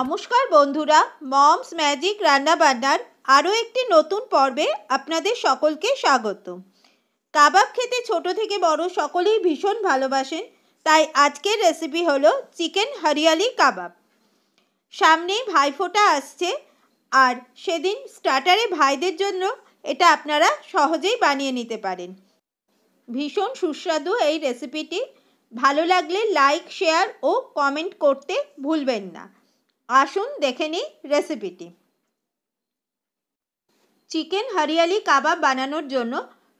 নমস্কার বন্ধুরা moms magic রান্নাবান্নার আরও একটি নতুন পর্বে আপনাদের সকলকে স্বাগত কাবাব খেতে ছোট থেকে বড় সকলেই ভীষণ ভালোবাসেন তাই আজকের রেসিপি হলো চিকেন হরিয়ালি কাবাব সামনেই ভাইফোঁটা আসছে আর সেদিন স্টার্টারে ভাইদের জন্য এটা আপনারা সহজেই বানিয়ে নিতে পারেন ভীষণ সুস্বাদু এই রেসিপিটি ভালো লাগলে লাইক শেয়ার ও কমেন্ট করতে ভুলবেন না আসুন দেখে নিই রেসিপিটি চিকেন হরিয়ালি কাবাব বানানোর জন্য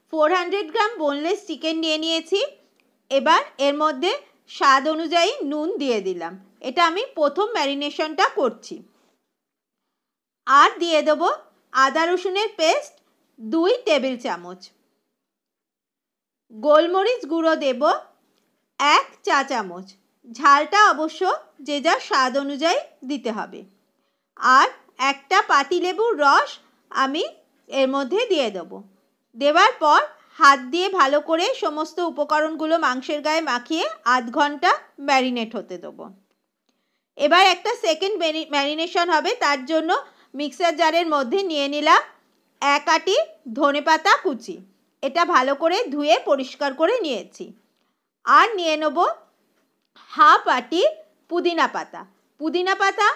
four hundred gram boneless chicken নিয়ে নিয়েছি এবার এর মধ্যে স্বাদ অনুযায়ী নুন দিয়ে দিলাম এটা আমি প্রথম ম্যারিনেশনটা করছি আর দিয়ে দেবো আদা রসুনের পেস্ট দুই টেবিল চামচ গোলমরিচ গুঁড়ো দেব এক চা চামচ ঝালটা অবশ্য যে যার স্বাদ অনুযায়ী দিতে হবে আর একটা পাতিলেবুর রস আমি এর মধ্যে দিয়ে দেবো দেওয়ার পর হাত দিয়ে ভালো করে সমস্ত উপকরণগুলো মাংসের গায়ে মাখিয়ে আধ ঘন্টা ম্যারিনেট হতে দেবো এবার একটা সেকেন্ড ম্যারিনেশন হবে তার জন্য মিক্সার জারের মধ্যে নিয়ে নিলাম এক আটি ধনে পাতা কুচি এটা ভালো করে ধুয়ে পরিষ্কার করে নিয়েছি আর নিয়ে নেবো হাফ আটি পুদিনা পাতা পুদিনা পাতা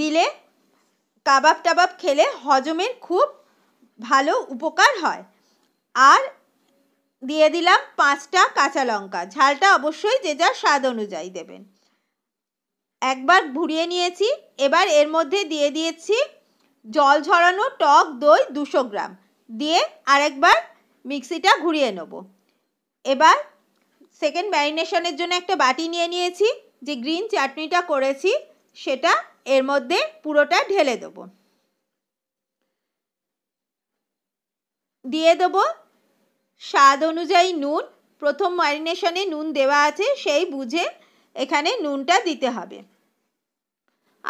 দিলে কাবাব টাবাব খেলে হজমের খুব ভালো উপকার হয় আর দিয়ে দিলাম পাঁচটা কাঁচা লঙ্কা ঝালটা অবশ্যই যে যার স্বাদ অনুযায়ী দেবেন একবার ঘুরিয়ে নিয়েছি এবার এর মধ্যে দিয়ে দিয়েছি জল ঝরানো টক দই দুশো গ্রাম দিয়ে আরেকবার মিক্সিটা ঘুরিয়ে নেব এবার সেকেন্ড ম্যারিনেশনের জন্য একটা বাটি নিয়ে নিয়েছি যে গ্রিন চাটনিটা করেছি সেটা এর মধ্যে পুরোটা ঢেলে দেবো দিয়ে দেবো স্বাদ অনুযায়ী নুন প্রথম ম্যারিনেশনে নুন দেওয়া আছে সেই বুঝে এখানে নুনটা দিতে হবে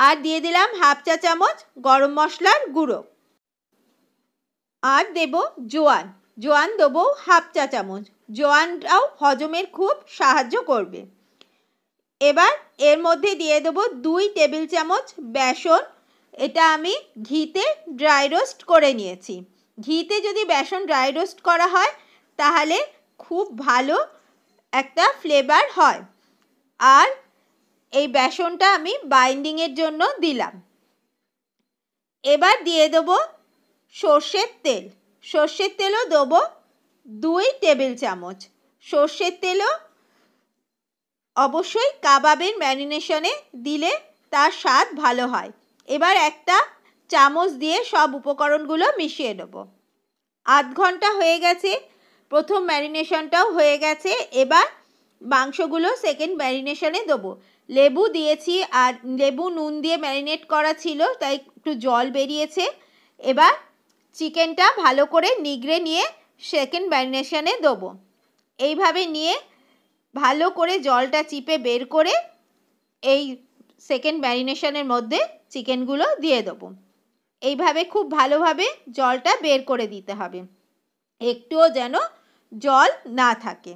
আর দিয়ে দিলাম হাফ চা চামচ গরম মশলার গুঁড়ো আর দেব জোয়ান জোয়ান দেবো হাফ চা চামচ জোয়ানটাও হজমের খুব সাহায্য করবে এবার এর মধ্যে দিয়ে দেবো দুই টেবিল চামচ বেসন এটা আমি ঘিতে ড্রাই রোস্ট করে নিয়েছি ঘিতে যদি বেসন ড্রাই রোস্ট করা হয় তাহলে খুব ভালো একটা ফ্লেভার হয় আর এই বেসনটা আমি বাইন্ডিংয়ের জন্য দিলাম এবার দিয়ে দেবো সর্ষের তেল সর্ষের তেলও দেবো দুই টেবিল চামচ সর্ষের তেলও অবশ্যই কাবাবের ম্যারিনেশনে দিলে তার স্বাদ ভালো হয় এবার একটা চামচ দিয়ে সব উপকরণগুলো মিশিয়ে নেব আধ ঘন্টা হয়ে গেছে প্রথম ম্যারিনেশনটাও হয়ে গেছে এবার মাংসগুলো সেকেন্ড ম্যারিনেশনে দেবো লেবু দিয়েছি আর লেবু নুন দিয়ে ম্যারিনেট করা ছিল তাই একটু জল বেরিয়েছে এবার চিকেনটা ভালো করে নিগড়ে নিয়ে সেকেন্ড ম্যারিনেশানে দেবো এইভাবে নিয়ে ভালো করে জলটা চিপে বের করে এই সেকেন্ড ম্যারিনেশনের মধ্যে চিকেনগুলো দিয়ে দেবো এইভাবে খুব ভালোভাবে জলটা বের করে দিতে হবে একটুও যেন জল না থাকে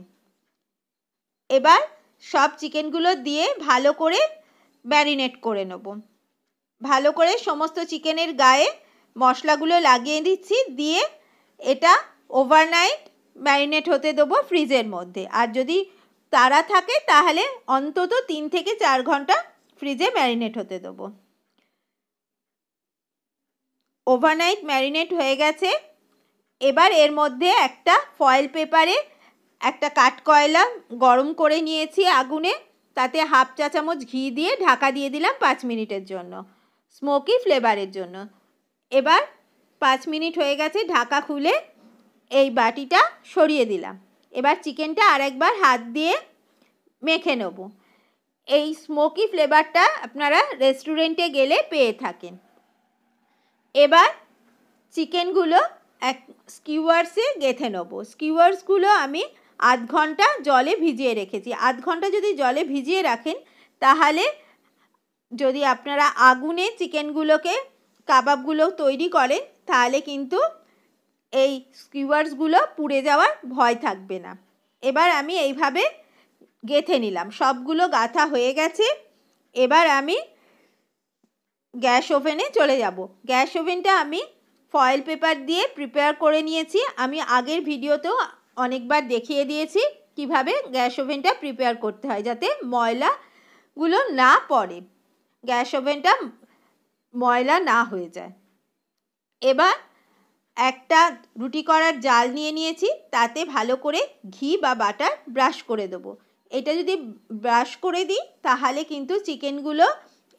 এবার সব চিকেনগুলো দিয়ে ভালো করে ম্যারিনেট করে নেব ভালো করে সমস্ত চিকেনের গায়ে মশলাগুলো লাগিয়ে দিচ্ছি দিয়ে এটা ওভারনাইট ম্যারিনেট হতে দেবো ফ্রিজের মধ্যে আর যদি তারা থাকে তাহলে অন্তত তিন থেকে চার ঘন্টা ফ্রিজে ম্যারিনেট হতে দেবো ওভারনাইট ম্যারিনেট হয়ে গেছে এবার এর মধ্যে একটা ফয়েল পেপারে একটা কাঠকয়লা গরম করে নিয়েছি আগুনে তাতে হাফ চা চামচ ঘি দিয়ে ঢাকা দিয়ে দিলাম পাঁচ মিনিটের জন্য স্মোকি ফ্লেভারের জন্য এবার পাঁচ মিনিট হয়ে গেছে ঢাকা খুলে এই বাটিটা সরিয়ে দিলাম এবার চিকেনটা আরেকবার হাত দিয়ে মেখে নেব এই স্মোকি ফ্লেভারটা আপনারা রেস্টুরেন্টে গেলে পেয়ে থাকেন এবার চিকেনগুলো এক স্কিওয়ার্সে গেঁথে নেবো স্কিওয়ার্সগুলো আমি আধ ঘন্টা জলে ভিজিয়ে রেখেছি আধ ঘন্টা যদি জলে ভিজিয়ে রাখেন তাহলে যদি আপনারা আগুনে চিকেনগুলোকে কাবাবগুলো তৈরি করেন তাহলে কিন্তু এই স্কিউয়ার্সগুলো পুড়ে যাওয়ার ভয় থাকবে না এবার আমি এইভাবে গেথে নিলাম সবগুলো গাথা হয়ে গেছে এবার আমি গ্যাস ওভেনে চলে যাব গ্যাস ওভেনটা আমি ফয়েল পেপার দিয়ে প্রিপেয়ার করে নিয়েছি আমি আগের ভিডিওতেও অনেকবার দেখিয়ে দিয়েছি কিভাবে গ্যাস ওভেনটা প্রিপেয়ার করতে হয় যাতে ময়লাগুলো না পড়ে গ্যাস ওভেনটা ময়লা না হয়ে যায় এবার একটা রুটি করার জাল নিয়ে নিয়েছি তাতে ভালো করে ঘি বা বাটার ব্রাশ করে দেবো এটা যদি ব্রাশ করে দিই তাহলে কিন্তু চিকেনগুলো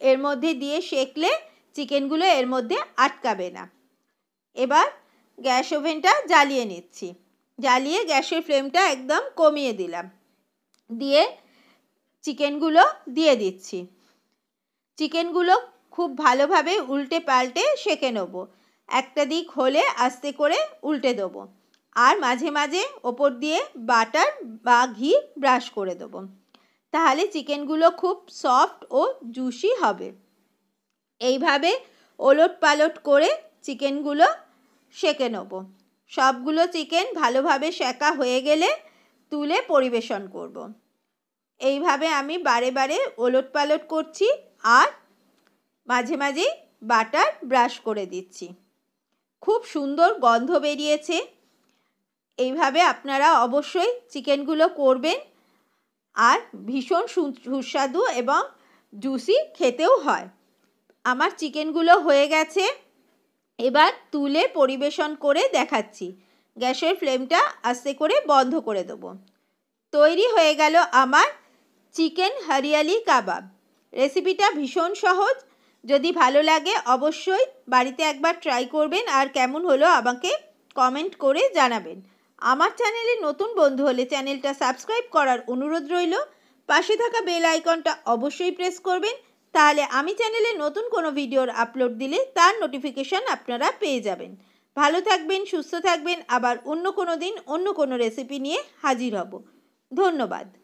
এর মধ্যে দিয়ে সেকলে চিকেনগুলো এর মধ্যে আটকাবে না এবার গ্যাস ওভেনটা জ্বালিয়ে নিচ্ছি জ্বালিয়ে গ্যাসের ফ্লেমটা একদম কমিয়ে দিলাম দিয়ে চিকেনগুলো দিয়ে দিচ্ছি চিকেনগুলো খুব ভালোভাবে উল্টে পাল্টে সেঁকে নেব একটা দিক হলে আস্তে করে উল্টে দেবো আর মাঝে মাঝে ওপর দিয়ে বাটার বা ঘি ব্রাশ করে দেবো তাহলে চিকেনগুলো খুব সফট ও জুসি হবে এইভাবে ওলট পালট করে চিকেনগুলো সেঁকে নেব সবগুলো চিকেন ভালোভাবে সেঁকা হয়ে গেলে তুলে পরিবেশন করব। এইভাবে আমি বারে বারে ওলট পালট করছি আর মাঝে মাঝে বাটার ব্রাশ করে দিচ্ছি খুব সুন্দর গন্ধ বেরিয়েছে এইভাবে আপনারা অবশ্যই চিকেনগুলো করবেন আর ভীষণ সুস্বাদু এবং জুসি খেতেও হয় আমার চিকেনগুলো হয়ে গেছে এবার তুলে পরিবেশন করে দেখাচ্ছি গ্যাসের ফ্লেমটা আস্তে করে বন্ধ করে দেবো তৈরি হয়ে গেল আমার চিকেন হরিয়ালি কাবাব রেসিপিটা ভীষণ সহজ যদি ভালো লাগে অবশ্যই বাড়িতে একবার ট্রাই করবেন আর কেমন হলো আমাকে কমেন্ট করে জানাবেন আমার চ্যানেলে নতুন বন্ধু হলে চ্যানেলটা সাবস্ক্রাইব করার অনুরোধ রইল পাশে থাকা বেল আইকনটা অবশ্যই প্রেস করবেন তাহলে আমি চ্যানেলে নতুন কোনো ভিডিওর আপলোড দিলে তার নোটিফিকেশান আপনারা পেয়ে যাবেন ভালো থাকবেন সুস্থ থাকবেন আবার অন্য কোনো দিন অন্য কোনো রেসিপি নিয়ে হাজির হব ধন্যবাদ